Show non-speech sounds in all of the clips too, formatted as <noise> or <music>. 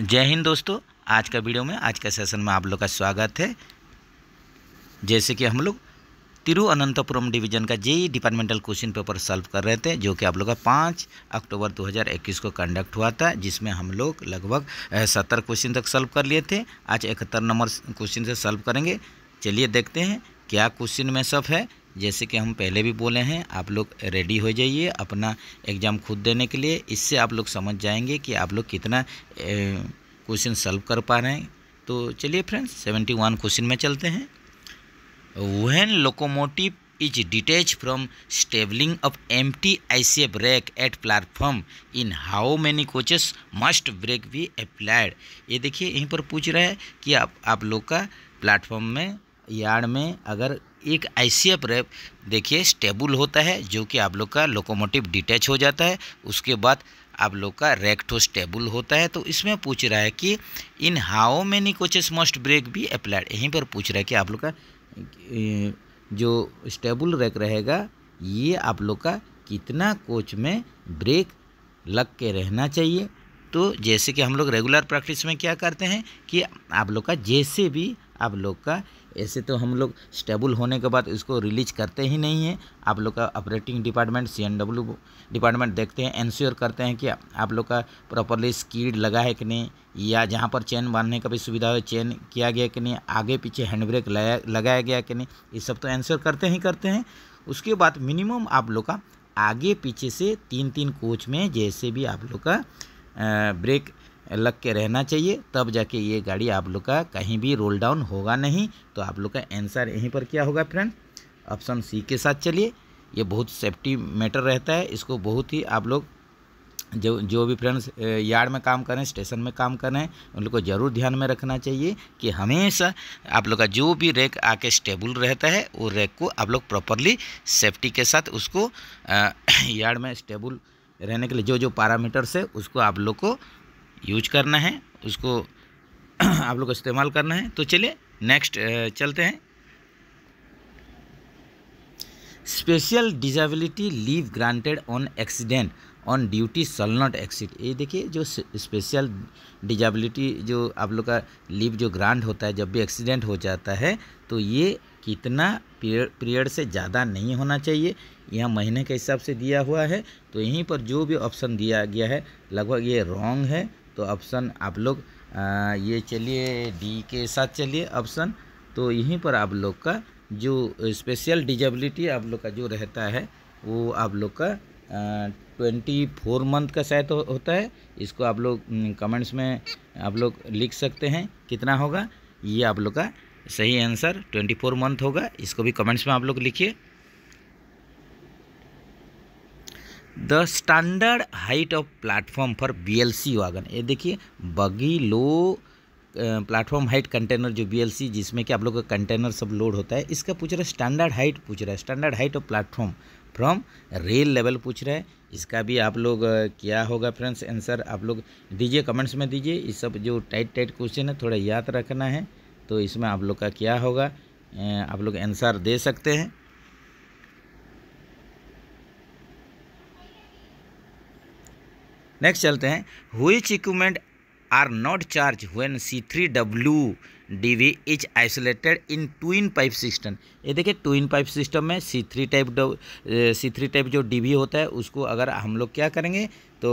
जय हिंद दोस्तों आज का वीडियो में आज का सेशन में आप लोग का स्वागत है जैसे कि हम लोग तिरुअनंतपुरम डिवीजन का JE departmental question paper solve कर रहे थे जो कि आप लोग का पाँच अक्टूबर 2021 को कंडक्ट हुआ था जिसमें हम लोग लगभग सत्तर क्वेश्चन तक सॉल्व कर लिए थे आज इकहत्तर नंबर क्वेश्चन से सॉल्व करेंगे चलिए देखते हैं क्या क्वेश्चन में सब है जैसे कि हम पहले भी बोले हैं आप लोग रेडी हो जाइए अपना एग्ज़ाम खुद देने के लिए इससे आप लोग समझ जाएंगे कि आप लोग कितना क्वेश्चन सॉल्व कर पा रहे हैं तो चलिए फ्रेंड्स सेवेंटी वन क्वेश्चन में चलते हैं when locomotive is detach from stabling of M T I C brake at platform in how many coaches must brake be applied ये देखिए यहीं पर पूछ रहा है कि आप आप लोग का प्लेटफॉर्म में यार्ड में अगर एक आईसीएफ रैप देखिए स्टेबल होता है जो कि आप लोग का लोकोमोटिव डिटैच हो जाता है उसके बाद आप लोग का रेक्टो स्टेबल होता है तो इसमें पूछ रहा है कि in how many coaches must brake be applied यहीं पर पूछ रहा है कि आप लोग का जो स्टेबल रैक रहेगा ये आप लोग का कितना कोच में ब्रेक लग के रहना चाहिए तो जैसे कि हम लोग रेगुलर प्रैक्टिस में क्या करते हैं कि आप लोग का जैसे भी आप लोग का ऐसे तो हम लोग स्टेबल होने के बाद इसको रिलीज करते ही नहीं हैं आप लोग का ऑपरेटिंग डिपार्टमेंट सी डिपार्टमेंट देखते हैं एनश्योर करते हैं कि आप लोग का प्रॉपरली स्कीड लगा है कि नहीं या जहाँ पर चेन बांधने का भी सुविधा हो चेन किया गया कि नहीं आगे पीछे हैंड ब्रेक लगाया गया कि नहीं ये सब तो एनश्योर करते ही करते हैं उसके बाद मिनिमम आप लोग का आगे पीछे से तीन तीन कोच में जैसे भी आप लोग का ब्रेक लग के रहना चाहिए तब जाके ये गाड़ी आप लोग का कहीं भी रोल डाउन होगा नहीं तो आप लोग का आंसर यहीं पर क्या होगा फ्रेंड ऑप्शन सी के साथ चलिए ये बहुत सेफ्टी मैटर रहता है इसको बहुत ही आप लोग जो जो भी फ्रेंड्स यार्ड में काम करें स्टेशन में काम करें उन लोग को ज़रूर ध्यान में रखना चाहिए कि हमेशा आप लोग का जो भी रैक आके स्टेबल रहता है वो रैक को आप लोग प्रॉपरली सेफ्टी के साथ उसको यार्ड <clears throat> में स्टेबल रहने के लिए जो जो पैरामीटर्स है उसको आप लोग को यूज करना है उसको <clears throat> आप लोग इस्तेमाल करना है तो चलिए नेक्स्ट चलते हैं special disability leave granted on accident on duty shall not exceed ये देखिए जो स्पेशल डिजेबिलिटी जो आप लोग का लीव जो ग्रांट होता है जब भी एक्सीडेंट हो जाता है तो ये कितना पीरियड से ज़्यादा नहीं होना चाहिए यहाँ महीने के हिसाब से दिया हुआ है तो यहीं पर जो भी ऑप्शन दिया गया है लगभग ये रॉन्ग है तो ऑप्शन आप लोग ये चलिए डी के साथ चलिए ऑप्शन तो यहीं पर आप लोग का जो स्पेशल डिजेबिलिटी आप लोग का जो रहता है वो आप लोग का ट्वेंटी फोर मंथ का शायद हो, होता है इसको आप लोग कमेंट्स में आप लोग लिख सकते हैं कितना होगा ये आप लोग का सही आंसर ट्वेंटी फोर मंथ होगा इसको भी कमेंट्स में आप लोग लिखिए the standard height of platform for BLC wagon ये देखिए bogie low platform height container जो बीएलसी जिसमें कि आप लोग का कंटेनर सब लोड होता है इसका पूछ रहा है स्टैंडर्ड हाइट पूछ रहा है standard height of platform from rail level पूछ रहा है इसका भी आप लोग क्या होगा फ्रेंड्स आंसर आप लोग दीजिए कमेंट्स में दीजिए ये सब जो टाइट टाइट क्वेश्चन है थोड़ा याद रखना है तो इसमें आप लोग का क्या होगा आप लोग आंसर दे सकते हैं नेक्स्ट चलते हैं हुई equipment are not charge when C three W D V is isolated in twin pipe system ये देखिए ट्विन पाइप सिस्टम में C three type C three type जो डी वी होता है उसको अगर हम लोग क्या करेंगे तो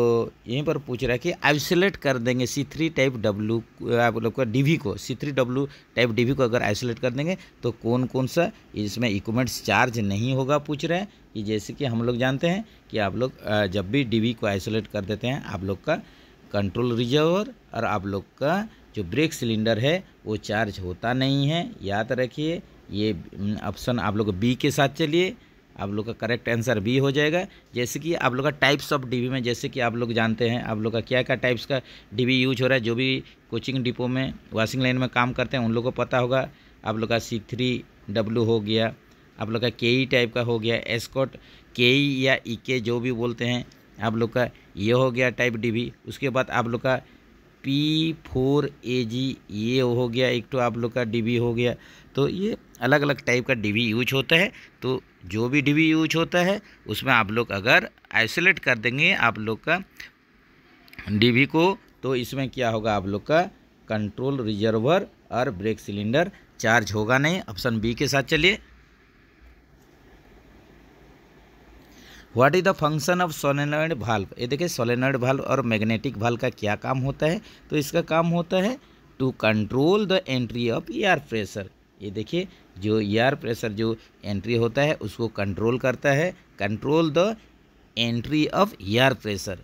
यहीं पर पूछ रहा है कि आइसोलेट कर देंगे सी थ्री टाइप डब्लू आप लोग का डी वी को C three W type D V को अगर आइसोलेट कर देंगे तो कौन कौन सा इसमें इक्वमेंट्स चार्ज नहीं होगा पूछ रहे हैं कि जैसे कि हम लोग जानते हैं कि आप लोग जब भी डी वी को आइसोलेट कर देते हैं आप लोग का कंट्रोल रिजर्वर और आप लोग का जो ब्रेक सिलेंडर है वो चार्ज होता नहीं है याद रखिए ये ऑप्शन आप लोग बी के साथ चलिए आप लोग का करेक्ट आंसर बी हो जाएगा जैसे कि आप लोग का टाइप्स ऑफ डीबी में जैसे कि आप लोग जानते हैं आप लोग का क्या क्या टाइप्स का डीबी यूज हो रहा है जो भी कोचिंग डिपो में वॉशिंग लाइन में काम करते हैं उन लोगों को पता होगा आप लोग का सी थ्री डब्लू हो गया आप लोग का के ई टाइप का हो गया एस्कॉट के ई या ई के जो भी बोलते हैं आप लोग का ये हो गया टाइप डी उसके बाद आप लोग का पी फोर ए जी ये हो गया एक तो आप लोग का डी हो गया तो ये अलग अलग टाइप का डी यूज होता है तो जो भी डी यूज होता है उसमें आप लोग अगर आइसोलेट कर देंगे आप लोग का डी को तो इसमें क्या होगा आप लोग का कंट्रोल रिजर्वर और ब्रेक सिलेंडर चार्ज होगा नहीं ऑप्शन बी के साथ चलिए what is the function of solenoid valve ये देखिए सोलेनॉइड भाल्व और मैग्नेटिक भाल्व का क्या काम होता है तो इसका काम होता है to control the entry of air pressure ये देखिए जो एयर प्रेशर जो एंट्री होता है उसको कंट्रोल करता है control the entry of air pressure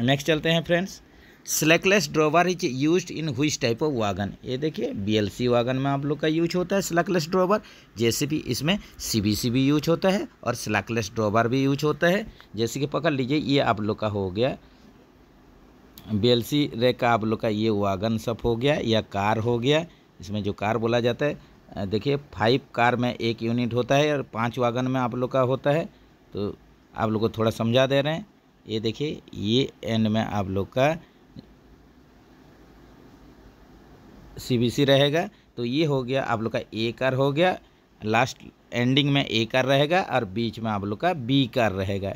next चलते हैं friends slackless drawer is use in हुई टाइप ऑफ वागन ये देखिए बीएलसी वागन में आप लोग का यूज होता है स्लैकलेस ड्रोवर जैसे भी इसमें सीबीसी भी यूज होता है और स्लैकलेस ड्रोवर भी यूज होता है जैसे कि पकड़ लीजिए ये आप लोग का हो गया बीएलसी रे का आप लोग का ये वागन सब हो गया या कार हो गया इसमें जो कार बोला जाता है देखिए फाइव कार में एक यूनिट होता है और पाँच वागन में आप लोग का होता है तो आप लोग को थोड़ा समझा दे रहे हैं ये देखिए ये एंड में आप लोग का सी रहेगा तो ये हो गया आप लोग का ए कार हो गया लास्ट एंडिंग में ए कार रहेगा और बीच में आप लोग का बी कार रहेगा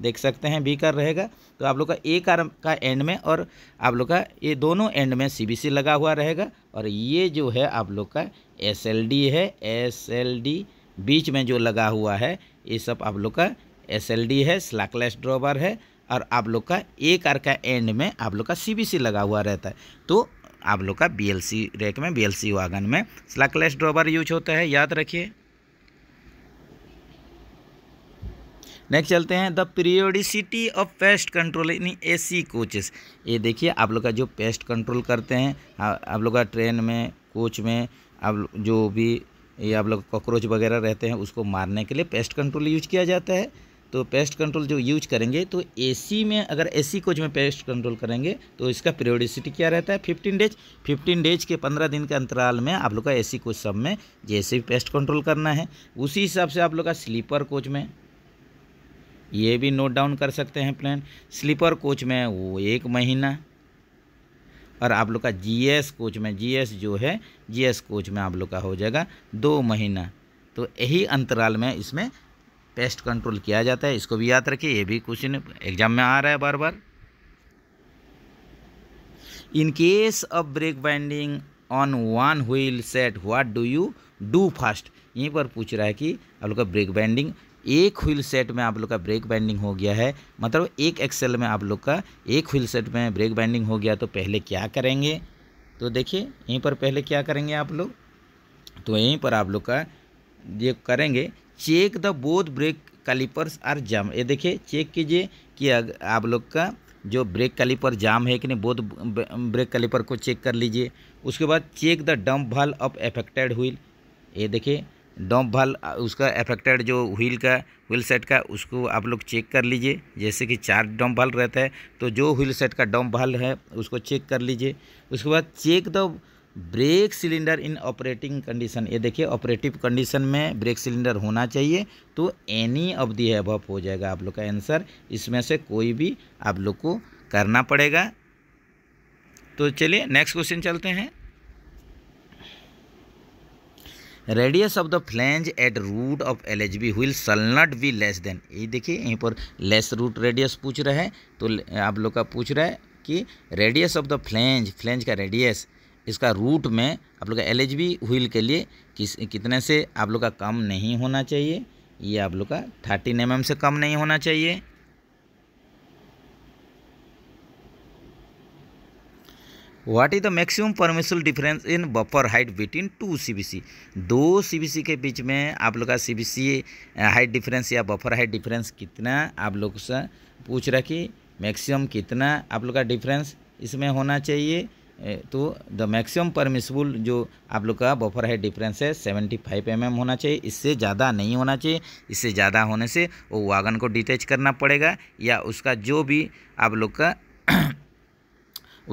देख सकते हैं बी कार रहेगा तो आप लोग का ए कार का एंड में और आप लोग का ये दोनों एंड में सी लगा हुआ रहेगा और ये जो है आप लोग का एस है एस बीच में जो लगा हुआ है ये सब आप लोग का एस है स्लैकलेस ड्रॉबर है और आप लोग का ए कार का एंड में आप लोग का सी लगा हुआ रहता है तो आप लोग का बीएलसी रैक में बीएलसी वागन में स्लकलेस ड्रॉबर यूज होता है याद रखिए नेक्स्ट चलते हैं the periodicity of pest control in AC coaches ये देखिए आप लोग का जो पेस्ट कंट्रोल करते हैं आप लोग का ट्रेन में कोच में आप जो भी ये आप लोग कॉकरोच वगैरह रहते हैं उसको मारने के लिए पेस्ट कंट्रोल यूज किया जाता है तो पेस्ट कंट्रोल जो यूज करेंगे तो एसी में अगर एसी कोच में पेस्ट कंट्रोल करेंगे तो इसका पीरियोडिसिटी क्या रहता है फिफ्टीन डेज फिफ्टीन डेज के पंद्रह दिन के अंतराल में आप लोग का एसी कोच सब में जैसे भी पेस्ट कंट्रोल करना है उसी हिसाब से आप लोग का स्लीपर कोच में ये भी नोट डाउन कर सकते हैं प्लान स्लीपर कोच में वो एक महीना और आप लोग का जीएस कोच में जीएस जो है जीएस कोच में आप लोग का हो जाएगा दो महीना तो यही अंतराल में इसमें पेस्ट कंट्रोल किया जाता है इसको भी याद रखिए ये भी क्वेश्चन एग्जाम में आ रहा है बार बार in case of brake binding on one wheel set what do you do first यहीं पर पूछ रहा है कि आप लोग का ब्रेक बाइंडिंग एक व्हील सेट में आप लोग का ब्रेक बाइंडिंग हो गया है मतलब एक एक्सेल में आप लोग का एक व्हील सेट में ब्रेक बाइंडिंग हो गया तो पहले क्या करेंगे तो देखिए यहीं पर पहले क्या करेंगे आप लोग तो यहीं पर आप लोग का ये करेंगे check the both brake calipers are jam ये देखिए चेक कीजिए कि आप लोग का जो ब्रेक कैलिपर जाम है कि नहीं बोध ब्रेक कैलिपर को चेक कर लीजिए उसके बाद check the dump valve of affected wheel ये देखिए डम्प भल उसका एफेक्टेड जो व्हील का व्हील सेट का उसको आप लोग चेक कर लीजिए जैसे कि चार डॉम्प वाल रहता है तो जो व्हील सेट का डम्प भल है उसको चेक कर लीजिए उसके बाद check the brake cylinder in operating condition ये देखिए ऑपरेटिव कंडीशन में ब्रेक सिलेंडर होना चाहिए तो एनी ऑफ दी एबव हो जाएगा आप लोग का आंसर इसमें से कोई भी आप लोग को करना पड़ेगा तो चलिए नेक्स्ट क्वेश्चन चलते हैं radius of the flange at root of L H B wheel should not be less than ये देखिए यहीं पर लेस रूट रेडियस पूछ रहा है तो आप लोग का पूछ रहा है कि radius of the flange flange का रेडियस इसका रूट में आप लोग का एल व्हील के लिए किस कितने से आप लोग का कम नहीं होना चाहिए ये आप लोग का थर्टीन एम से कम नहीं होना चाहिए what is the maximum permissible difference in buffer height between two CBC दो सीबीसी के बीच में आप लोग का सीबीसी हाइट डिफरेंस या बफर हाइट डिफरेंस कितना आप लोग से पूछ रखी मैक्सिमम कितना आप लोग का डिफरेंस इसमें होना चाहिए तो द मैक्सिमम परमिशबुल जो आप लोग का बफर है डिफरेंस है सेवेंटी फाइव एम एम होना चाहिए इससे ज़्यादा नहीं होना चाहिए इससे ज़्यादा होने से वो वागन को डिटेच करना पड़ेगा या उसका जो भी आप लोग का <clears throat>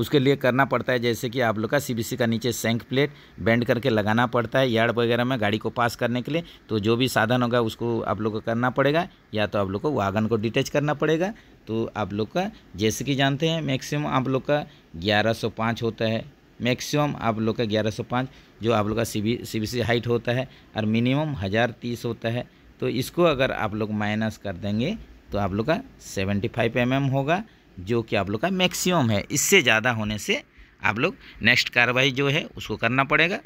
उसके लिए करना पड़ता है जैसे कि आप लोग का सीबीसी का नीचे सेंक प्लेट बेंड करके लगाना पड़ता है यार्ड वगैरह में गाड़ी को पास करने के लिए तो जो भी साधन होगा उसको आप लोग को करना पड़ेगा या तो आप लोग को वागन को डिटेच करना पड़ेगा तो आप लोग का जैसे कि जानते हैं मैक्सिमम आप लोग का 1105 होता है मैक्सिमम आप लोग का 1105 जो आप लोग का सी बी हाइट होता है और मिनिमम हज़ार तीस होता है तो इसको अगर आप लोग माइनस कर देंगे तो आप लोग का 75 फाइव mm होगा जो कि आप लोग का मैक्सिमम है इससे ज़्यादा होने से आप लोग नेक्स्ट कार्रवाई जो है उसको करना पड़ेगा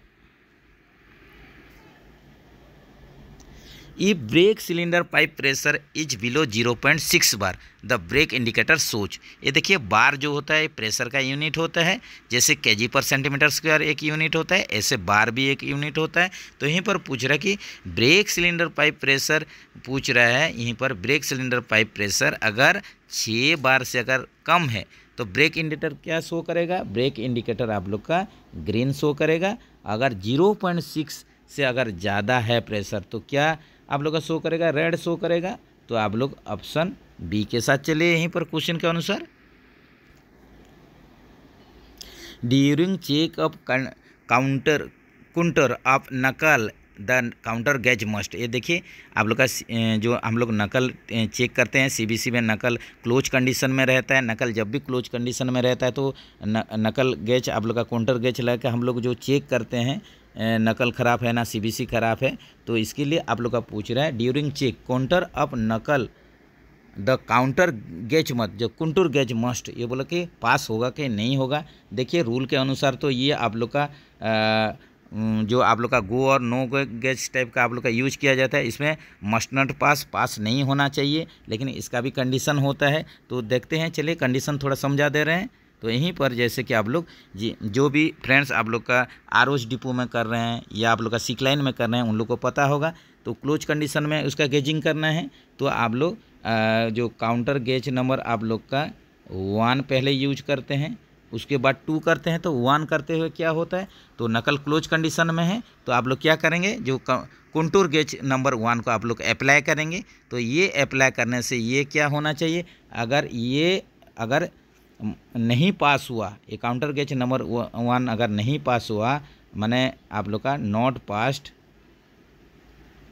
cylinder pipe pressure is below zero point 0.6 bar the brake indicator shows ये देखिए बार जो होता है प्रेशर का यूनिट होता है जैसे के जी पर सेंटीमीटर स्क्वायर एक यूनिट होता है ऐसे बार भी एक यूनिट होता है तो यहीं पर पूछ रहा है कि ब्रेक सिलेंडर पाइप प्रेशर पूछ रहा है यहीं पर ब्रेक सिलेंडर पाइप प्रेशर अगर छः बार से अगर कम है तो ब्रेक इंडिकेटर क्या शो करेगा ब्रेक इंडिकेटर आप लोग का ग्रीन शो करेगा अगर 0.6 से अगर ज़्यादा है प्रेशर तो क्या आप लोग का शो करेगा रेड शो करेगा तो आप लोग ऑप्शन बी के साथ चले यहीं पर क्वेश्चन के अनुसार during check up contour contour आप knuckle the counter guys must ये देखिए आप लोग का जो हम लोग नकल चेक करते हैं सीबीसी में नकल क्लोज कंडीशन में रहता है नकल जब भी क्लोज कंडीशन में रहता है तो न, नकल गैज आप लोग का काउंटर गैज लगा के हम लोग जो चेक करते हैं नकल ख़राब है ना सीबीसी ख़राब है तो इसके लिए आप लोग का पूछ रहा है during check contour of knuckle the contour gauge must जो कुंटूर गेज मस्ट ये बोला कि पास होगा कि नहीं होगा देखिए रूल के अनुसार तो ये आप लोग का जो आप लोग का गो और नो गेज टाइप का आप लोग का यूज किया जाता है इसमें मस्ट नॉट पास पास नहीं होना चाहिए लेकिन इसका भी कंडीशन होता है तो देखते हैं चलिए कंडीशन थोड़ा समझा दे रहे हैं तो यहीं पर जैसे कि आप लोग जो भी फ्रेंड्स आप लोग का आर डिपो में कर रहे हैं या आप लोग का सिकलाइन में कर रहे हैं उन लोग को पता होगा तो क्लोज कंडीशन में उसका गेजिंग करना है तो आप लोग जो काउंटर गेज नंबर आप लोग का वन पहले यूज करते हैं उसके बाद टू करते हैं तो वन करते हुए क्या होता है तो नकल क्लोज कंडीशन में है तो आप लोग क्या करेंगे जो कंटूर गेज नंबर वन को आप लोग अप्लाई करेंगे तो ये अप्लाई करने से ये क्या होना चाहिए अगर ये अगर नहीं पास हुआ ये काउंटर कैच नंबर वन अगर नहीं पास हुआ मैंने आप लोग का नॉट पास्ट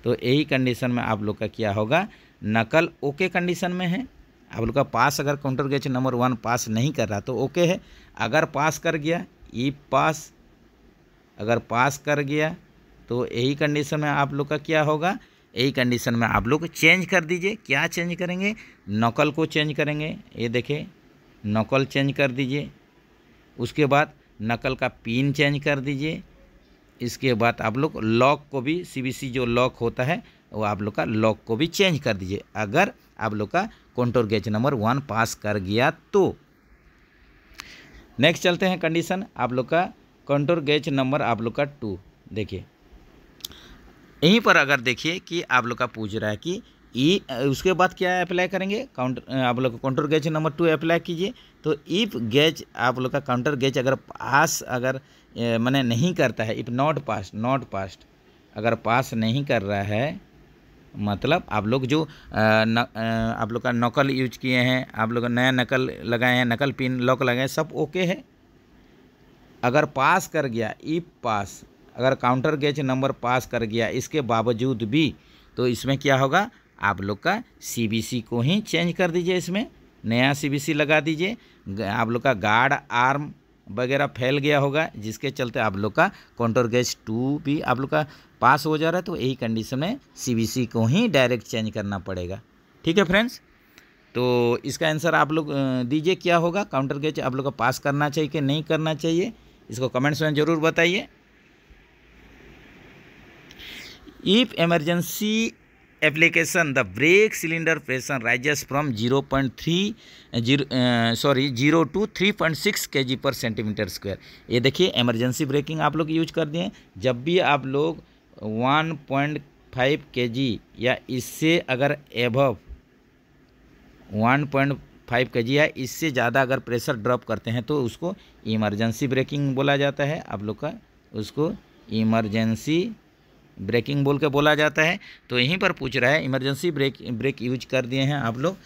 तो यही कंडीशन में आप लोग का क्या होगा नकल ओके कंडीशन में है आप लोग का पास अगर contour gauge number one pass नहीं कर रहा तो ओके है अगर पास कर गया ई पास अगर पास कर गया तो यही कंडीशन में आप लोग का क्या होगा यही कंडीशन में आप लोग चेंज कर दीजिए क्या चेंज करेंगे नकल को चेंज करेंगे ये देखें नकल चेंज कर दीजिए उसके बाद नकल का पिन चेंज कर दीजिए इसके बाद आप लोग लॉक को भी सीबीसी जो लॉक होता है वो आप लोग का लॉक को भी चेंज कर दीजिए अगर आप लोग का contour gauge number one pass कर गया तो नेक्स्ट चलते हैं कंडीशन आप लोग का कंट्रोल गेज नंबर आप लोग का टू देखिए यहीं पर अगर देखिए कि आप लोग का पूछ रहा है कि ई e, उसके बाद क्या अप्लाई करेंगे काउंटर आप लोग contour gauge number two apply कीजिए तो इफ़ गैच आप लोग का काउंटर गैच अगर पास अगर मैंने नहीं करता है if not pass not passed अगर पास नहीं कर रहा है मतलब आप लोग जो आ, न, आ, आप लोग का नकल यूज किए हैं आप लोग नया नकल लगाए हैं नकल पिन लॉक लगाए सब ओके है अगर पास कर गया इफ पास अगर काउंटर गेज नंबर पास कर गया इसके बावजूद भी तो इसमें क्या होगा आप लोग का सी को ही चेंज कर दीजिए इसमें नया सी लगा दीजिए आप लोग का गार्ड आर्म वगैरह फैल गया होगा जिसके चलते आप लोग का काउंटर गैस टू भी आप लोग का पास हो जा रहा है तो यही कंडीशन में सी को ही डायरेक्ट चेंज करना पड़ेगा ठीक है फ्रेंड्स तो इसका आंसर आप लोग दीजिए क्या होगा काउंटर गैच आप लोग का पास करना चाहिए कि नहीं करना चाहिए इसको कमेंट्स में ज़रूर बताइए if emergency pressure rises from zero point three zero 0.3 zero to three point six K G पर सेंटीमीटर स्क्वायर ये देखिए इमरजेंसी ब्रेकिंग आप लोग यूज कर दिए जब भी आप लोग 1.5 जी या इससे अगर एभव 1.5 जी या इससे ज़्यादा अगर प्रेशर ड्रॉप करते हैं तो उसको इमरजेंसी ब्रेकिंग बोला जाता है आप लोग का उसको इमरजेंसी ब्रेकिंग बोल के बोला जाता है तो यहीं पर पूछ रहा है इमरजेंसी ब्रेक ब्रेक यूज कर दिए हैं आप लोग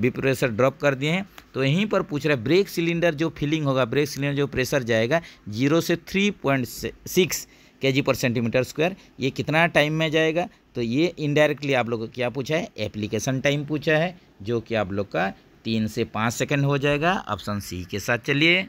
बी प्रेशर ड्रॉप कर दिए हैं तो यहीं पर पूछ रहा है ब्रेक सिलेंडर जो फिलिंग होगा ब्रेक सिलेंडर जो प्रेशर जाएगा जीरो से three point six K G पर सेंटीमीटर स्क्वायर ये कितना टाइम में जाएगा तो ये इनडायरेक्टली आप लोग को क्या पूछा है एप्लीकेशन टाइम पूछा है जो कि आप लोग का तीन से पाँच सेकेंड हो जाएगा ऑप्शन सी के साथ चलिए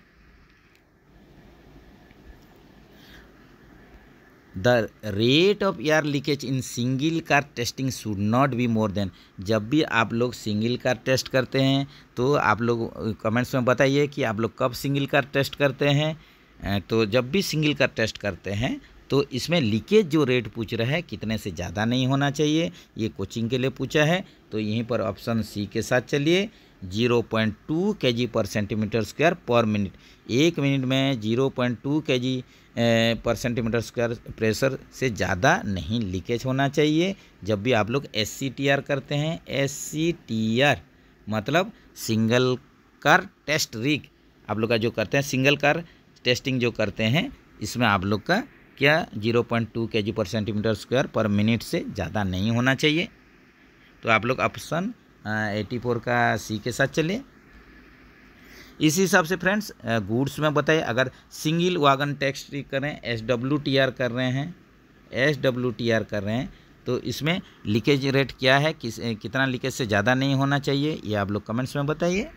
the rate of air leakage in single car testing should not be more than जब भी आप लोग सिंगल कार टेस्ट करते हैं तो आप लोग कमेंट्स में बताइए कि आप लोग कब सिंगल कार टेस्ट करते हैं तो जब भी सिंगल कार टेस्ट करते हैं तो इसमें लीकेज जो रेट पूछ रहा है कितने से ज़्यादा नहीं होना चाहिए ये कोचिंग के लिए पूछा है तो यहीं पर ऑप्शन सी के साथ चलिए 0.2 KG per centimetre square per minute एक मिनट में 0.2 पॉइंट पर सेंटीमीटर स्क्वायर प्रेशर से ज़्यादा नहीं लीकेज होना चाहिए जब भी आप लोग एस करते हैं एस मतलब सिंगल कार टेस्ट रिग आप लोग का जो करते हैं सिंगल कार टेस्टिंग जो करते हैं इसमें आप लोग का क्या 0.2 पॉइंट पर सेंटीमीटर स्क्वायर पर मिनट से ज़्यादा नहीं होना चाहिए तो आप लोग ऑप्शन एटी फोर का सी के साथ चलें इसी हिसाब से फ्रेंड्स गुड्स में बताइए अगर सिंगल वागन टैक्स करें एस डब्ल्यू टी आर कर रहे हैं एस डब्ल्यू टी आर कर रहे हैं तो इसमें लीकेज रेट क्या है किस कितना लीकेज से ज़्यादा नहीं होना चाहिए ये आप लोग कमेंट्स में बताइए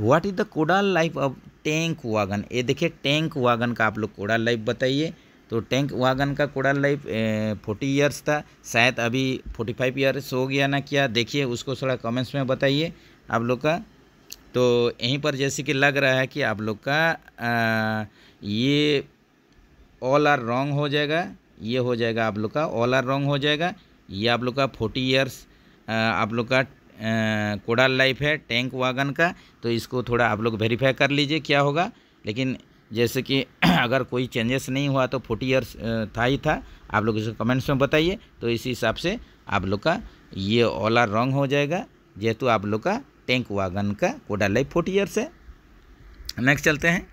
what is the codal life of tank wagon ये देखिए टैंक वागन का आप लोग कोडाल लाइफ बताइए तो टैंक वागन का कूड़ा लाइफ फोर्टी ईयर्स था शायद अभी फोर्टी फाइव ईयर्स हो गया ना क्या देखिए उसको थोड़ा कमेंट्स में बताइए आप लोग का तो यहीं पर जैसे कि लग रहा है कि आप लोग का आ, ये ऑल आर रॉन्ग हो जाएगा ये हो जाएगा आप लोग का ऑल आर रॉन्ग हो जाएगा ये आप लोग का फोर्टी ईयर्स आप लोग का कोडाल लाइफ है टैंक वागन का तो इसको थोड़ा आप लोग वेरीफाई कर लीजिए क्या होगा लेकिन जैसे कि <clears throat> अगर कोई चेंजेस नहीं हुआ तो फोर्टी ईयर्स था ही था आप लोग इसे कमेंट्स में बताइए तो इसी हिसाब से आप लोग का ये ओला रॉन्ग हो जाएगा जेहतु आप लोग का टैंक वागन का कोडा लाइफ फोर्टी ईयर्स है नेक्स्ट चलते हैं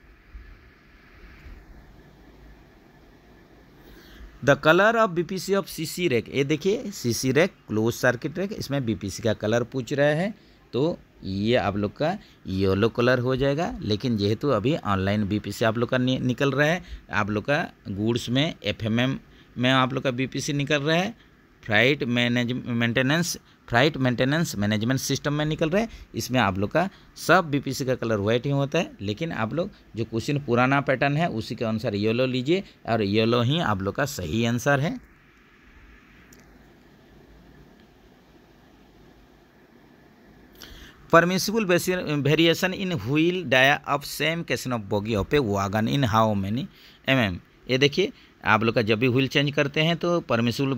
the colour of B P C of C C rake ये देखिए C C rake close circuit rake इसमें बी पी सी का कलर पूछ रहा है तो ये आप लोग का येलो कलर हो जाएगा लेकिन जेहेतु अभी ऑनलाइन बीपी से आप लोग का निकल रहा है आप लोग का गुड्स में एफएमएम में आप लोग का बीपीसी निकल रहा है freight manage maintenance freight maintenance management system में निकल रहा है इसमें आप लोग का सब बीपीसी का कलर व्हाइट ही होता है लेकिन आप लोग जो क्वेश्चन पुराना पैटर्न है उसी के अनुसार येलो लीजिए और येलो ही आप लोग का सही आंसर है permissible variation in wheel dia of same case and of bogie of a wagon in how many M M ये देखिए आप लोग का जब भी व्हील चेंज करते हैं तो परमिसिबल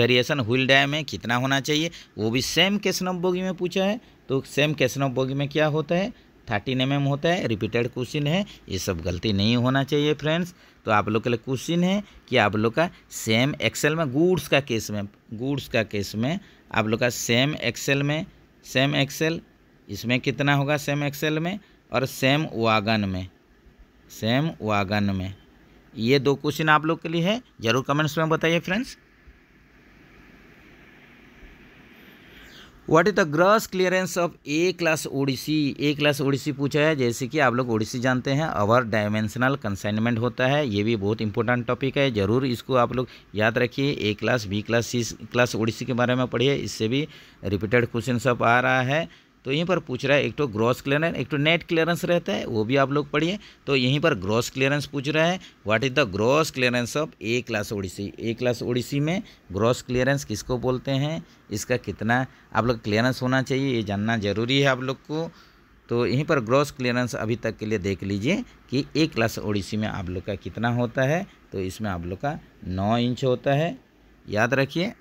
वेरिएशन व्हील डाया में कितना होना चाहिए वो भी सेम कैसन ऑफ बोगी में पूछा है तो सेम कैसन ऑफ बोगी में क्या होता है थर्टीन एम एम होता है रिपीटेड क्वेश्चन है ये सब गलती नहीं होना चाहिए फ्रेंड्स तो आप लोग के लिए क्वेश्चन है कि आप लोग का सेम एक्सेल में गुड्स का केस में गुड्स का केस में आप लोग का सेम एक्सेल में सेम एक्सेल इसमें कितना होगा सेम एक्सेल में और सेम वागन में सेम वागन में ये दो क्वेश्चन आप लोग के लिए है ज़रूर कमेंट्स में बताइए friends what is the gross clearance of A class ODC A class ODC पूछा है जैसे कि आप लोग ओडिसी जानते हैं अवर डायमेंशनल कंसाइनमेंट होता है ये भी बहुत इंपॉर्टेंट टॉपिक है ज़रूर इसको आप लोग याद रखिए A class B class C class ODC के बारे में पढ़िए इससे भी रिपीटेड क्वेश्चन सब आ रहा है तो यहीं पर पूछ रहा है एक तो ग्रॉस क्लियरेंस एक तो नेट क्लियरेंस रहता है वो भी आप लोग पढ़िए तो यहीं पर ग्रॉस क्लियरेंस पूछ रहा है what is the gross clearance of A class ODC A class ODC में ग्रॉस क्लियरेंस किसको बोलते हैं इसका कितना आप लोग क्लियरेंस होना चाहिए ये जानना जरूरी है आप लोग को तो यहीं पर ग्रॉस क्लियरेंस अभी तक के लिए देख लीजिए कि ए क्लास ओडिसी में आप लोग का कितना होता है तो इसमें आप लोग का नौ इंच होता है याद रखिए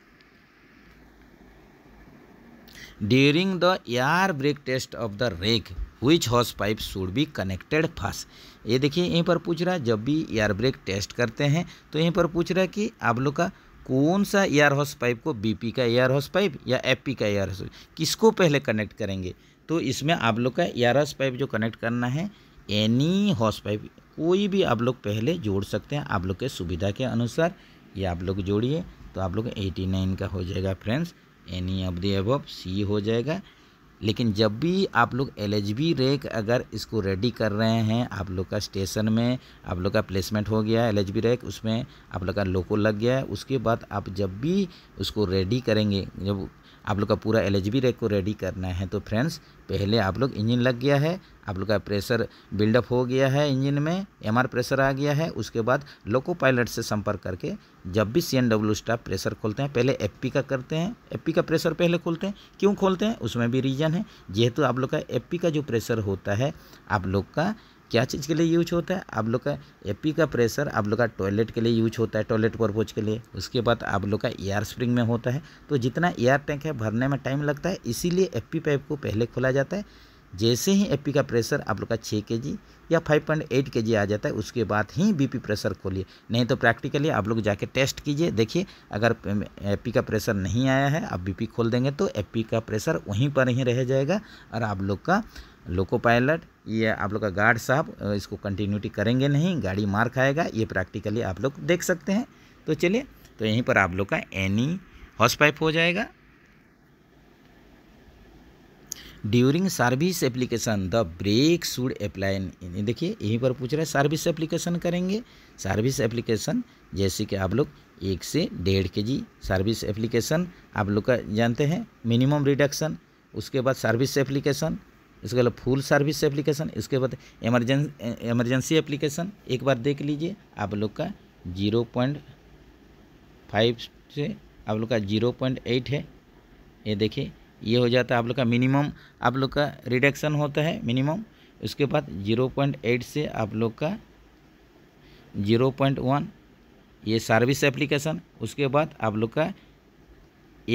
during the air brake test of the rake which hose pipe should be connected first ये देखिए यहीं पर पूछ रहा है जब भी एयर ब्रेक टेस्ट करते हैं तो यहीं पर पूछ रहा है कि आप लोग का कौन सा एयर हॉस पाइप को बीपी का एयर हॉस पाइप या पी का एयर हॉस किसको पहले कनेक्ट करेंगे तो इसमें आप लोग का एयर हॉस पाइप जो कनेक्ट करना है एनी हॉस पाइप कोई भी आप लोग पहले जोड़ सकते हैं आप लोग के सुविधा के अनुसार ये आप लोग जोड़िए तो आप लोग एटी नाइन का हो जाएगा friends any of the above C हो जाएगा लेकिन जब भी आप लोग एल एच बी रेक अगर इसको रेडी कर रहे हैं आप लोग का स्टेशन में आप लोग का प्लेसमेंट हो गया एल एच बी रेक उसमें आप लोग का लोको लग गया है उसके बाद आप जब भी उसको रेडी करेंगे जब आप लोग का पूरा एल एच बी रेक को रेडी करना है तो फ्रेंड्स पहले आप लोग इंजन लग गया है आप लोग का प्रेशर बिल्डअप हो गया है इंजन में एमआर प्रेशर आ गया है उसके बाद लोको पायलट से संपर्क करके जब भी डब्ल्यू स्टाफ प्रेशर खोलते हैं पहले एफपी का करते हैं एफपी का प्रेशर पहले खोलते हैं क्यों खोलते हैं उसमें भी रीज़न है जेहेतु आप लोग का पी का जो प्रेशर होता है आप लोग का क्या चीज़ के लिए यूज होता है आप लोग का एपी का प्रेशर आप लोग का टॉयलेट के लिए यूज होता है टॉयलेट परपोज के लिए उसके बाद आप लोग का एयर स्प्रिंग में होता है तो जितना एयर टैंक है भरने में टाइम लगता है इसीलिए एपी पाइप को पहले खोला जाता है जैसे ही एपी का प्रेशर आप लोग का छः के जी या फाइव पॉइंट एट के जी आ जाता है उसके बाद ही बीपी प्रेशर खोलिए नहीं तो प्रैक्टिकली आप लोग जाके टेस्ट कीजिए देखिए अगर एपी का प्रेशर नहीं आया है आप बीपी खोल देंगे तो एपी का प्रेशर वहीं पर ही रह जाएगा और आप लोग का लोको पायलट ये आप लोग का गार्ड साहब इसको कंटिन्यूटी करेंगे नहीं गाड़ी मार खाएगा ये प्रैक्टिकली आप लोग देख सकते हैं तो चलिए तो यहीं पर आप लोग का एनी हॉस पाइप हो जाएगा during service application the brake should apply देखिए यहीं पर पूछ रहा है सर्विस एप्लीकेशन करेंगे सर्विस एप्लीकेशन जैसे कि आप लोग एक से डेढ़ के जी सर्विस एप्लीकेशन आप लोग का जानते हैं मिनिमम रिडक्शन उसके बाद सर्विस एप्लीकेशन इसके अलावा फुल सर्विस एप्लीकेशन इसके बाद एमरजें एमरजेंसी एप्लीकेशन एक बार देख लीजिए आप लोग का जीरो पॉइंट फाइव से आप लोग का जीरो पॉइंट एट है ये देखिए ये हो जाता है आप लोग का मिनिमम आप लोग का रिडक्शन होता है मिनिमम उसके बाद जीरो पॉइंट एट से आप लोग का जीरो पॉइंट वन ये सर्विस एप्लीकेशन उसके बाद आप लोग का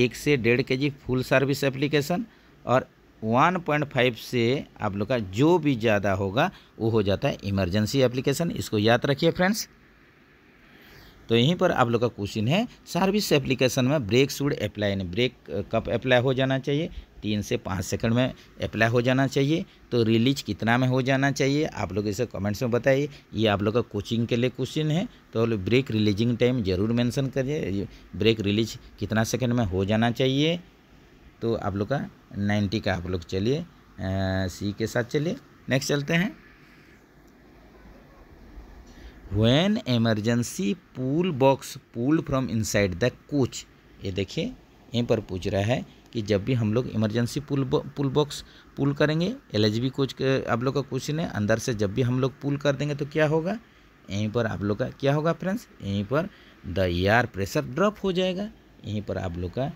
एक से डेढ़ K G full service application और वन पॉइंट फाइव से आप लोग का जो भी ज़्यादा होगा वो हो जाता है इमरजेंसी एप्लीकेशन इसको याद रखिए फ्रेंड्स तो यहीं पर आप लोग का क्वेश्चन है सर्विस एप्लीकेशन में ब्रेक सूड अप्लाई नहीं ब्रेक कब अप्लाई हो जाना चाहिए तीन से पाँच सेकंड में अप्लाई हो जाना चाहिए तो रिलीज कितना में हो जाना चाहिए आप लोग इसे कमेंट्स में बताइए ये आप लोग का कोचिंग के लिए क्वेश्चन है तो ब्रेक रिलीजिंग टाइम ज़रूर मेंशन करिए ब्रेक रिलीज कितना सेकंड में हो जाना चाहिए तो आप लोग का नाइन्टी का आप लोग चलिए सी के साथ चलिए नेक्स्ट चलते हैं when emergency pull box pulled from inside the coach ये देखिए यहीं पर पूछ रहा है कि जब भी हम लोग इमरजेंसी पुल पुल बॉक्स पुल करेंगे एल एच बी कोच आप लोग का क्वेश्चन है अंदर से जब भी हम लोग पुल कर देंगे तो क्या होगा यहीं पर आप लोग का क्या होगा फ्रेंड्स यहीं पर द एयर प्रेशर ड्रॉप हो जाएगा यहीं पर आप लोग का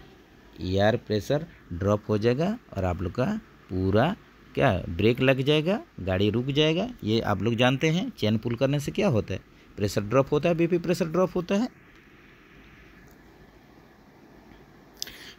एयर प्रेशर ड्रॉप हो जाएगा और आप लोग का पूरा क्या ब्रेक लग जाएगा गाड़ी रुक जाएगा ये आप लोग जानते हैं चैन पुल करने से क्या होता है प्रेशर ड्रॉप होता है बीपी प्रेशर ड्रॉप होता है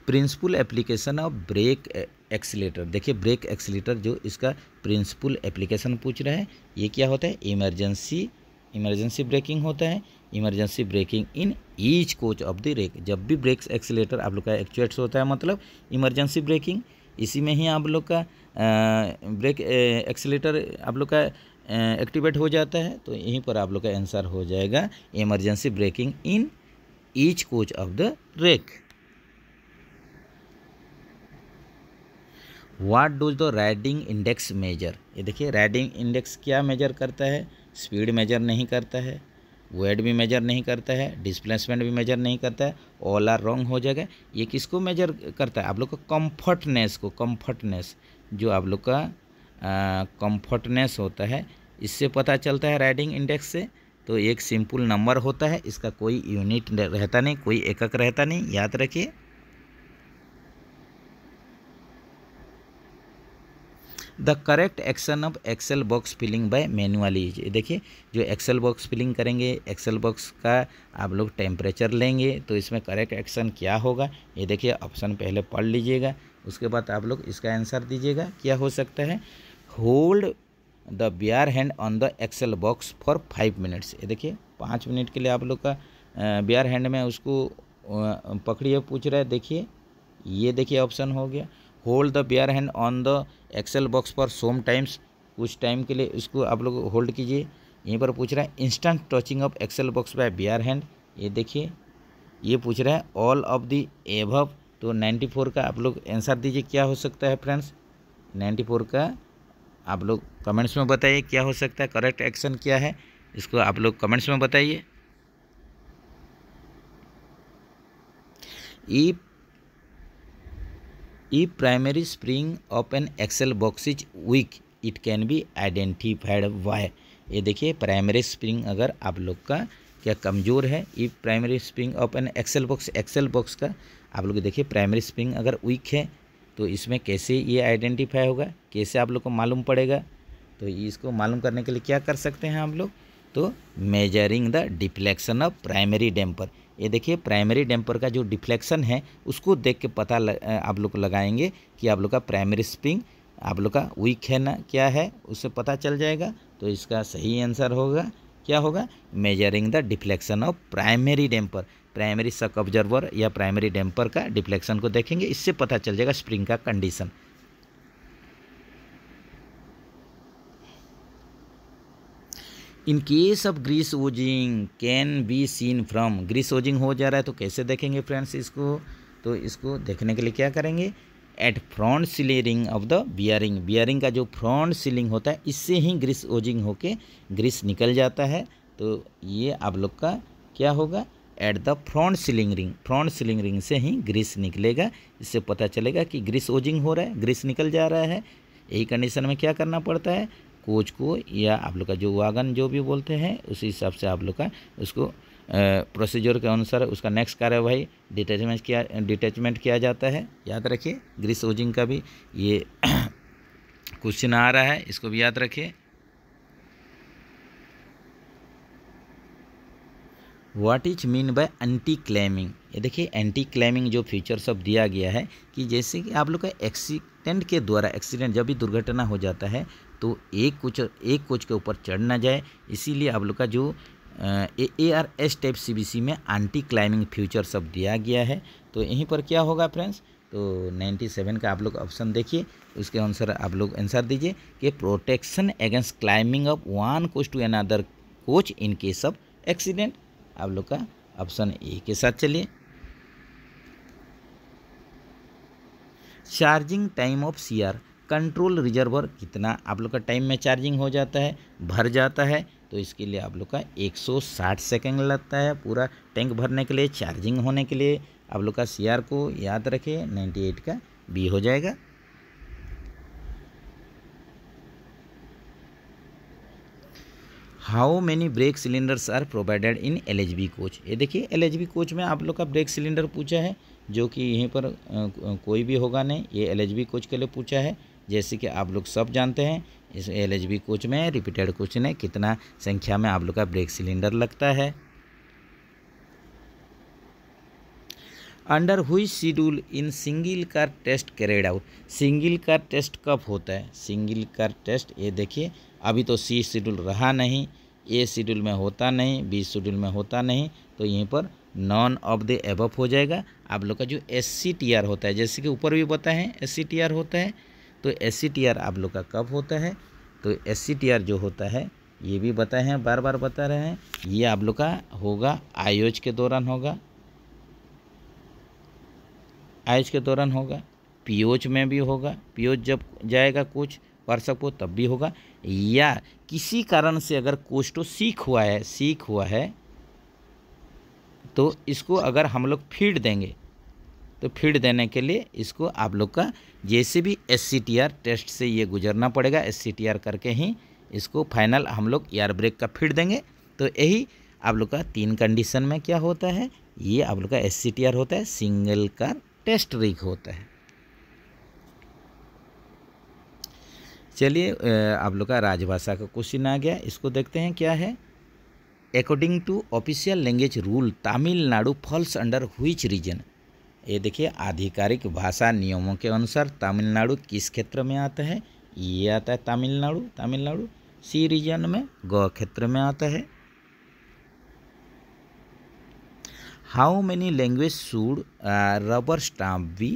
principal application of brake accelerator देखिए ब्रेक एक्सीटर जो इसका प्रिंसिपल एप्लीकेशन पूछ रहा है ये क्या होता है इमरजेंसी इमरजेंसी ब्रेकिंग होता है emergency braking in each coach of the rake जब भी ब्रेक्स एक्सीटर आप लोग का एक्चुएट्स होता है मतलब इमरजेंसी ब्रेकिंग इसी में ही आप लोग का ब्रेक एक्सीटर आप लोग का एक्टिवेट हो जाता है तो यहीं पर आप लोग का आंसर हो जाएगा emergency braking in each coach of the rake what does the riding index measure ये देखिए राइडिंग इंडेक्स क्या मेजर करता है स्पीड मेजर नहीं करता है वेट भी मेजर नहीं करता है डिस्प्लेसमेंट भी मेजर नहीं करता है ऑल आर रॉन्ग हो जाएगा ये किसको मेजर करता है आप लोग का कम्फर्टनेस को कम्फर्टनेस जो आप लोग का कम्फर्टनेस होता है इससे पता चलता है राइडिंग इंडेक्स से तो एक सिंपल नंबर होता है इसका कोई यूनिट रहता नहीं कोई एकक रहता नहीं याद रखिए the correct action of axle box feeling by manually देखिए जो एक्सेल बॉक्स फिलिंग करेंगे एक्सेल बॉक्स का आप लोग टेम्परेचर लेंगे तो इसमें करेक्ट एक्शन क्या होगा ये देखिए ऑप्शन पहले पढ़ लीजिएगा उसके बाद आप लोग इसका आंसर दीजिएगा क्या हो सकता है hold the bare hand on the axle box for five minutes ये देखिए पाँच मिनट के लिए आप लोग का बियर हैंड में उसको पकड़िए पूछ रहा है देखिए ये देखिए ऑप्शन हो गया hold the bare hand on the axle box पर सोम टाइम्स कुछ टाइम के लिए इसको आप लोग होल्ड कीजिए यहीं पर पूछ रहा है instant touching of axle box by bare hand ये देखिए ये पूछ रहा है ऑल ऑफ दी एभव तो 94 का आप लोग आंसर दीजिए क्या हो सकता है फ्रेंड्स 94 का आप लोग कमेंट्स में बताइए क्या हो सकता है करेक्ट एक्शन क्या है इसको आप लोग कमेंट्स में बताइए ई e If e primary spring of an axle box is weak, it can be identified by ये देखिए प्राइमरी स्प्रिंग अगर आप लोग का क्या कमज़ोर है if primary spring of an axle box axle box का आप लोग देखिए प्राइमरी स्प्रिंग अगर वीक है तो इसमें कैसे ये आइडेंटिफाई होगा कैसे आप लोग को मालूम पड़ेगा तो इसको मालूम करने के लिए क्या कर सकते हैं हम लोग तो measuring the deflection of primary damper ये देखिए प्राइमरी डैम्पर का जो डिफ्लेक्शन है उसको देख के पता लग, आप लोग लगाएंगे कि आप लोग का प्राइमरी स्प्रिंग आप लोग का वीक है ना क्या है उससे पता चल जाएगा तो इसका सही आंसर होगा क्या होगा measuring the deflection of primary damper primary shock absorber या प्राइमरी डैम्पर का डिफ्लेक्शन को देखेंगे इससे पता चल जाएगा स्प्रिंग का condition in case of grease oozing can be seen from grease oozing हो जा रहा है तो कैसे देखेंगे फ्रेंड्स इसको तो इसको देखने के लिए क्या करेंगे at front sealing ring of the bearing bearing का जो फ्रंट सीलिंग होता है इससे ही ग्रीस ओजिंग होके ग्रीस निकल जाता है तो ये आप लोग का क्या होगा at the front sealing ring front sealing ring से ही ग्रीस निकलेगा इससे पता चलेगा कि ग्रीस ओजिंग हो रहा है ग्रीस निकल जा रहा है यही कंडीशन में क्या करना पड़ता है कोच को या आप लोग का जो वागन जो भी बोलते हैं उसी हिसाब से आप लोग का उसको प्रोसीजर के अनुसार उसका नेक्स्ट कार्यवाही डिटैचमेंट किया डिटैचमेंट किया जाता है याद रखिए ग्रीस ओजिंग का भी ये क्वेश्चन <clears throat> आ रहा है इसको भी याद रखिए what is mean by anti climbing ये देखिए एंटी क्लेमिंग जो फीचर सब दिया गया है कि जैसे कि आप लोग का एक्सीडेंट के द्वारा एक्सीडेंट जब भी दुर्घटना हो जाता है तो एक कोच एक कोच के ऊपर चढ़ ना जाए इसीलिए आप लोग का जो A R S type C में एंटी क्लाइंबिंग फ्यूचर सब दिया गया है तो यहीं पर क्या होगा फ्रेंड्स तो 97 का आप लोग ऑप्शन देखिए उसके आंसर आप लोग आंसर दीजिए कि protection against climbing of one coach to another coach in case of accident आप लोग का ऑप्शन ए के साथ चलिए charging time of CR control reservoir कितना आप लोग का टाइम में चार्जिंग हो जाता है भर जाता है तो इसके लिए आप लोग का 160 सेकंड लगता है पूरा टैंक भरने के लिए चार्जिंग होने के लिए आप लोग का सीआर को याद रखे 98 का बी हो जाएगा how many brake cylinders are provided in L H B coach ये देखिए एल एच बी कोच में आप लोग का ब्रेक सिलेंडर पूछा है जो कि यहीं पर कोई भी होगा नहीं ये एल एच बी कोच के लिए पूछा है जैसे कि आप लोग सब जानते हैं इस एल एच बी कोच में रिपीटेड कोच ने कितना संख्या में आप लोग का ब्रेक सिलेंडर लगता है under which schedule in single car test carried out single car test कब होता है सिंगल कार टेस्ट ये देखिए अभी तो सी शेड्यूल रहा नहीं ए शेड्यूल में होता नहीं बी शेड्यूल में होता नहीं तो यहीं पर नॉन ऑफ द एबव हो जाएगा आप लोग का जो एस सी टी आर होता है जैसे कि ऊपर भी बताएं एस सी टी आर होता है तो एस आप लोग का कब होता है तो एस जो होता है ये भी बताए हैं बार बार बता रहे हैं ये आप लोग का होगा आयोज के दौरान होगा आयोज के दौरान होगा पीओच में भी होगा पीओच जब जाएगा कोच वार्षक को तब भी होगा या किसी कारण से अगर कोच तो सीख हुआ है सीख हुआ है तो इसको अगर हम लोग फीड देंगे तो फीड देने के लिए इसको आप लोग का जैसे भी एस टेस्ट से ये गुजरना पड़ेगा एस करके ही इसको फाइनल हम लोग एयर ब्रेक का फीड देंगे तो यही आप लोग का तीन कंडीशन में क्या होता है ये आप लोग का एस होता है सिंगल कार टेस्ट रिग होता है चलिए आप लोग का राजभाषा का क्वेश्चन आ गया इसको देखते हैं क्या है according to official language rule Tamil Nadu falls under हुई रीजन ये देखिए आधिकारिक भाषा नियमों के अनुसार तमिलनाडु किस क्षेत्र में आता है ये आता है तमिलनाडु तमिलनाडु सी रीजन में ग क्षेत्र में आता है how many language should rubber stamp be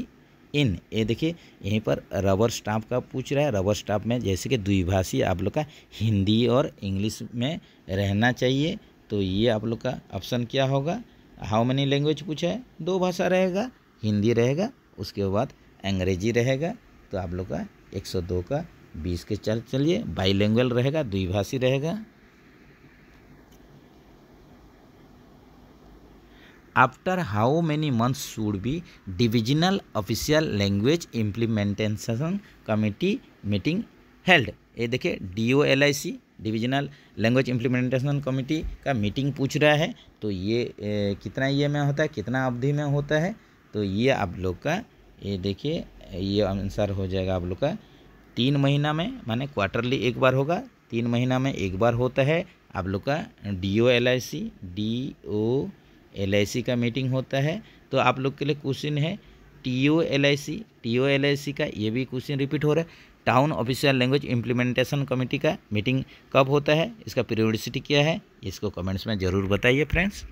in ये देखिए यहीं पर रबर स्टाम्प का पूछ रहा है रबर स्टाम्प में जैसे कि द्विभाषी आप लोग का हिंदी और इंग्लिश में रहना चाहिए तो ये आप लोग का ऑप्शन क्या होगा हाउ मैनी लैंग्वेज पूछा है दो भाषा रहेगा हिंदी रहेगा उसके बाद अंग्रेजी रहेगा तो आप लोग का 102 का 20 के चल चलिए बाईलैंग्वेज रहेगा द्विभाषी रहेगा after how many month should be divisional official language implementation committee meeting held ये देखिए D O L I C divisional language implementation committee का मीटिंग पूछ रहा है तो ये ए, कितना ये में होता है कितना अवधि में होता है तो ये आप लोग का ये देखिए ये आंसर हो जाएगा आप लोग का तीन महीना में माने क्वार्टरली एक बार होगा तीन महीना में एक बार होता है आप लोग का D O L I C D O L I C का मीटिंग होता है तो आप लोग के लिए क्वेश्चन है T O L I C T O L I C का ये भी क्वेश्चन रिपीट हो रहा है town official language implementation committee का मीटिंग कब होता है इसका पीरियोडिसिटी क्या है इसको कमेंट्स में ज़रूर बताइए friends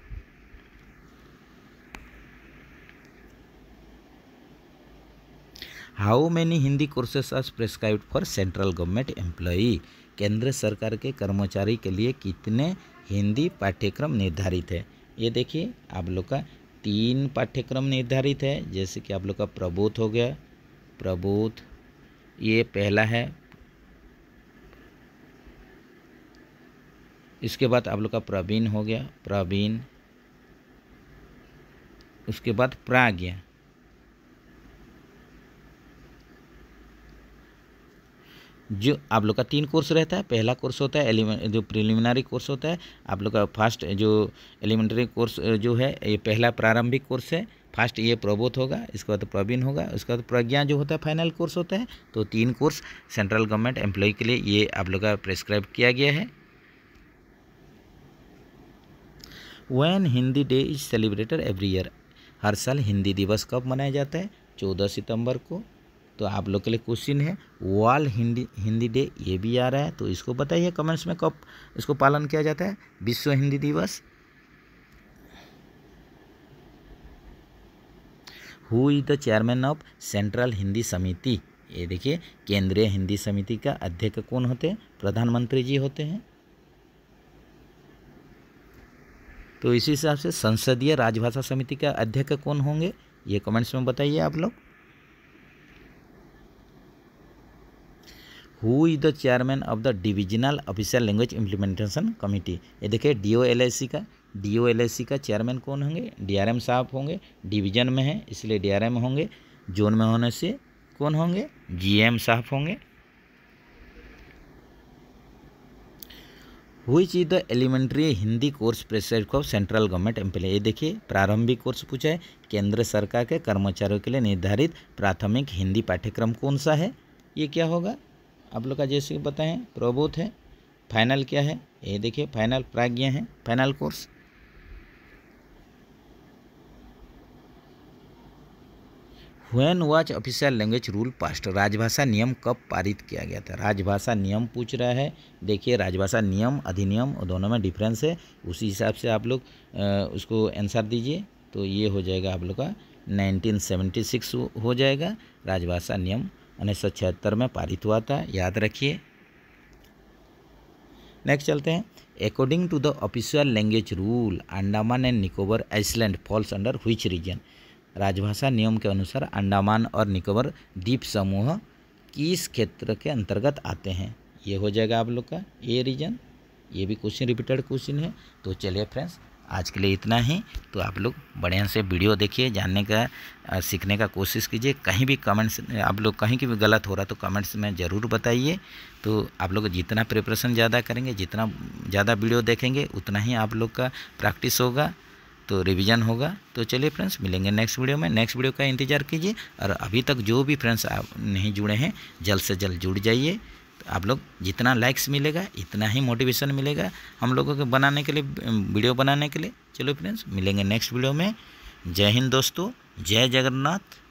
how many Hindi courses are prescribe for central government employee केंद्र सरकार के कर्मचारी के लिए कितने हिंदी पाठ्यक्रम निर्धारित है ये देखिए आप लोग का तीन पाठ्यक्रम निर्धारित है जैसे कि आप लोग का प्रबोध हो गया प्रबोध ये पहला है इसके बाद आप लोग का प्रवीण हो गया प्रवीण उसके बाद प्राज्ञा जो आप लोग का तीन कोर्स रहता है पहला कोर्स होता है जो प्रिलिमिनरी कोर्स होता है आप लोग का फर्स्ट जो एलिमेंट्री कोर्स जो है ये पहला प्रारंभिक कोर्स है फर्स्ट ये प्रबोध होगा इसके बाद प्रवीण होगा उसके बाद प्रज्ञा जो होता है फाइनल कोर्स होता है तो तीन कोर्स सेंट्रल गवर्नमेंट एम्प्लॉय के लिए ये आप लोग का प्रेस्क्राइब किया गया है when Hindi day is celebrated every year हर साल हिंदी दिवस कब मनाया जाता है चौदह सितंबर को तो आप लोग के लिए क्वेश्चन है वर्ल्ड हिंदी हिंदी डे ये भी आ रहा है तो इसको बताइए कमेंट्स में कब इसको पालन किया जाता है विश्व हिंदी दिवस who is the chairman of central Hindi समिति ये देखिए केंद्रीय हिंदी समिति का अध्यक्ष कौन होते हैं प्रधानमंत्री जी होते हैं तो इसी हिसाब से संसदीय राजभाषा समिति का अध्यक्ष कौन होंगे ये कमेंट्स में बताइए आप लोग who is the chairman of the divisional official language implementation committee ये देखिए D O L I C का डी का चेयरमैन कौन होंगे डीआरएम साहब होंगे डिवीजन में हैं इसलिए डीआरएम होंगे जोन में होने से कौन होंगे जीएम साहब होंगे हुई चीज the elementary Hindi course prescribed को सेंट्रल गवर्नमेंट एम्प्लॉय ये देखिए प्रारंभिक कोर्स पूछा है केंद्र सरकार के कर्मचारियों के लिए निर्धारित प्राथमिक हिंदी पाठ्यक्रम कौन सा है ये क्या होगा आप लोग का जैसे बताएं प्रबोध है फाइनल क्या है ये देखिए फाइनल प्राज्ञा है final course when was official language rule passed राजभाषा नियम कब पारित किया गया था राजभाषा नियम पूछ रहा है देखिए राजभाषा नियम अधिनियम दोनों में डिफरेंस है उसी हिसाब से आप लोग उसको आंसर दीजिए तो ये हो जाएगा आप लोग का 1976 हो जाएगा राजभाषा नियम उन्नीस में पारित हुआ था याद रखिए नेक्स्ट चलते हैं according to the official language rule Andaman and Nicobar island falls under हुई रीजन राजभाषा नियम के अनुसार अंडमान और निकोबर द्वीप समूह किस क्षेत्र के अंतर्गत आते हैं ये हो जाएगा आप लोग का ये रीजन ये भी क्वेश्चन रिपीटेड क्वेश्चन है तो चलिए फ्रेंड्स आज के लिए इतना ही तो आप लोग बढ़िया से वीडियो देखिए जानने का सीखने का कोशिश कीजिए कहीं भी कमेंट्स आप लोग कहीं की भी गलत हो रहा तो कमेंट्स में ज़रूर बताइए तो आप लोग जितना प्रिपरेशन ज़्यादा करेंगे जितना ज़्यादा वीडियो देखेंगे उतना ही आप लोग का प्रैक्टिस होगा तो रिवीजन होगा तो चलिए फ्रेंड्स मिलेंगे नेक्स्ट वीडियो में नेक्स्ट वीडियो का इंतजार कीजिए और अभी तक जो भी फ्रेंड्स आप नहीं जुड़े हैं जल्द से जल्द जुड़ जाइए तो आप लोग जितना लाइक्स मिलेगा इतना ही मोटिवेशन मिलेगा हम लोगों को बनाने के लिए वीडियो बनाने के लिए चलो फ्रेंड्स मिलेंगे नेक्स्ट वीडियो में जय हिंद दोस्तों जय जगन्नाथ